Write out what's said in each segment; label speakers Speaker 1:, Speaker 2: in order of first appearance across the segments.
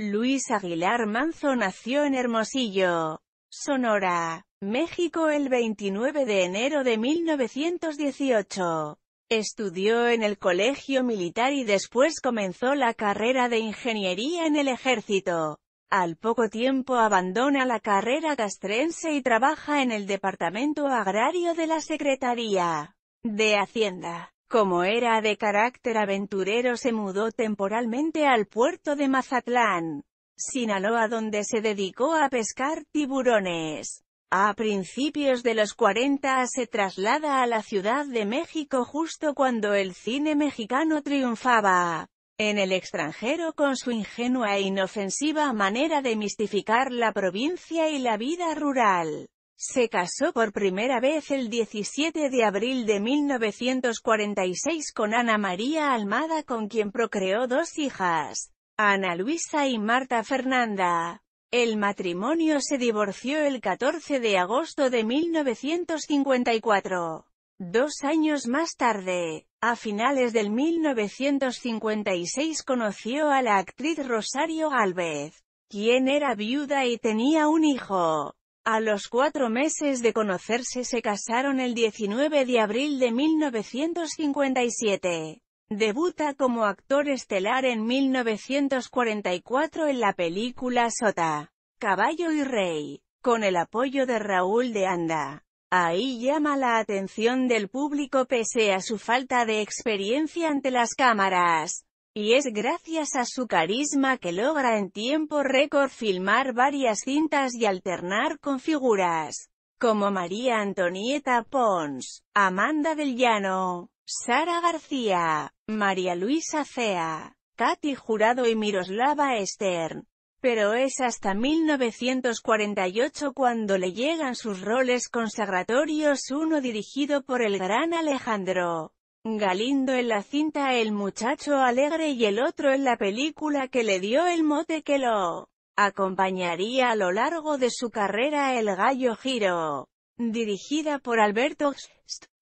Speaker 1: Luis Aguilar Manzo nació en Hermosillo, Sonora, México el 29 de enero de 1918. Estudió en el colegio militar y después comenzó la carrera de ingeniería en el ejército. Al poco tiempo abandona la carrera castrense y trabaja en el Departamento Agrario de la Secretaría de Hacienda. Como era de carácter aventurero se mudó temporalmente al puerto de Mazatlán, Sinaloa donde se dedicó a pescar tiburones. A principios de los 40 se traslada a la Ciudad de México justo cuando el cine mexicano triunfaba. En el extranjero con su ingenua e inofensiva manera de mistificar la provincia y la vida rural. Se casó por primera vez el 17 de abril de 1946 con Ana María Almada con quien procreó dos hijas, Ana Luisa y Marta Fernanda. El matrimonio se divorció el 14 de agosto de 1954. Dos años más tarde, a finales del 1956 conoció a la actriz Rosario Gálvez, quien era viuda y tenía un hijo. A los cuatro meses de conocerse se casaron el 19 de abril de 1957. Debuta como actor estelar en 1944 en la película Sota, Caballo y Rey, con el apoyo de Raúl de Anda. Ahí llama la atención del público pese a su falta de experiencia ante las cámaras y es gracias a su carisma que logra en tiempo récord filmar varias cintas y alternar con figuras como María Antonieta Pons, Amanda del Llano, Sara García, María Luisa Cea, Katy Jurado y Miroslava Stern. Pero es hasta 1948 cuando le llegan sus roles consagratorios uno dirigido por el gran Alejandro Galindo en la cinta El muchacho alegre y el otro en la película que le dio el mote que lo acompañaría a lo largo de su carrera El Gallo Giro, dirigida por Alberto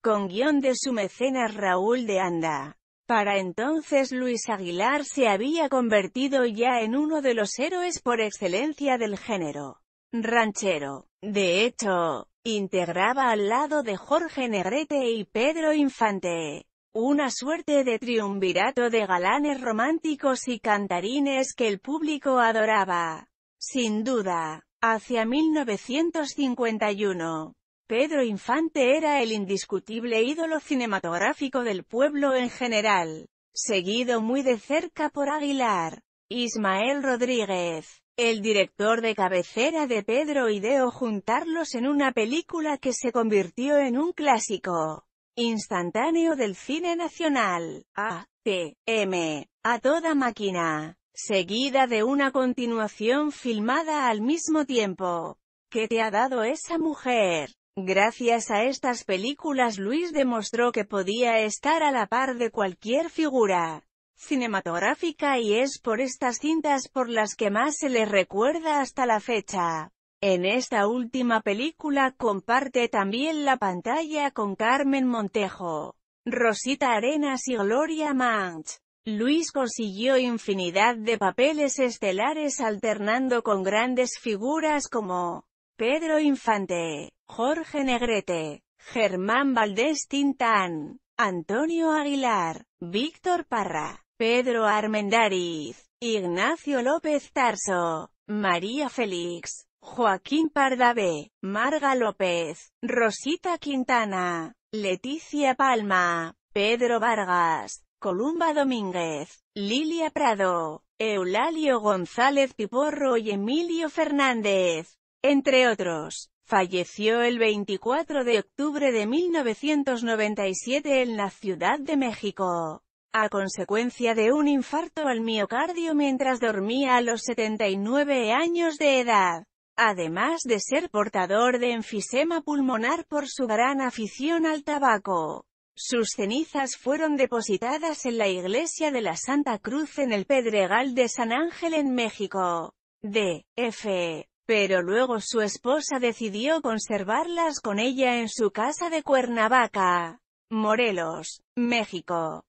Speaker 1: con guión de su mecenas Raúl de Anda. Para entonces Luis Aguilar se había convertido ya en uno de los héroes por excelencia del género ranchero. De hecho, integraba al lado de Jorge Negrete y Pedro Infante, una suerte de triunvirato de galanes románticos y cantarines que el público adoraba. Sin duda, hacia 1951, Pedro Infante era el indiscutible ídolo cinematográfico del pueblo en general, seguido muy de cerca por Aguilar, Ismael Rodríguez, el director de cabecera de Pedro ideó juntarlos en una película que se convirtió en un clásico instantáneo del cine nacional, A.T.M., a toda máquina, seguida de una continuación filmada al mismo tiempo. ¿Qué te ha dado esa mujer? Gracias a estas películas Luis demostró que podía estar a la par de cualquier figura cinematográfica y es por estas cintas por las que más se le recuerda hasta la fecha. En esta última película comparte también la pantalla con Carmen Montejo, Rosita Arenas y Gloria Manch. Luis consiguió infinidad de papeles estelares alternando con grandes figuras como Pedro Infante, Jorge Negrete, Germán Valdés Tintán, Antonio Aguilar, Víctor Parra, Pedro Armendáriz, Ignacio López Tarso, María Félix, Joaquín Pardavé, Marga López, Rosita Quintana, Leticia Palma, Pedro Vargas, Columba Domínguez, Lilia Prado, Eulalio González Piporro y Emilio Fernández, entre otros. Falleció el 24 de octubre de 1997 en la Ciudad de México a consecuencia de un infarto al miocardio mientras dormía a los 79 años de edad. Además de ser portador de enfisema pulmonar por su gran afición al tabaco. Sus cenizas fueron depositadas en la iglesia de la Santa Cruz en el Pedregal de San Ángel en México. D.F. Pero luego su esposa decidió conservarlas con ella en su casa de Cuernavaca, Morelos, México.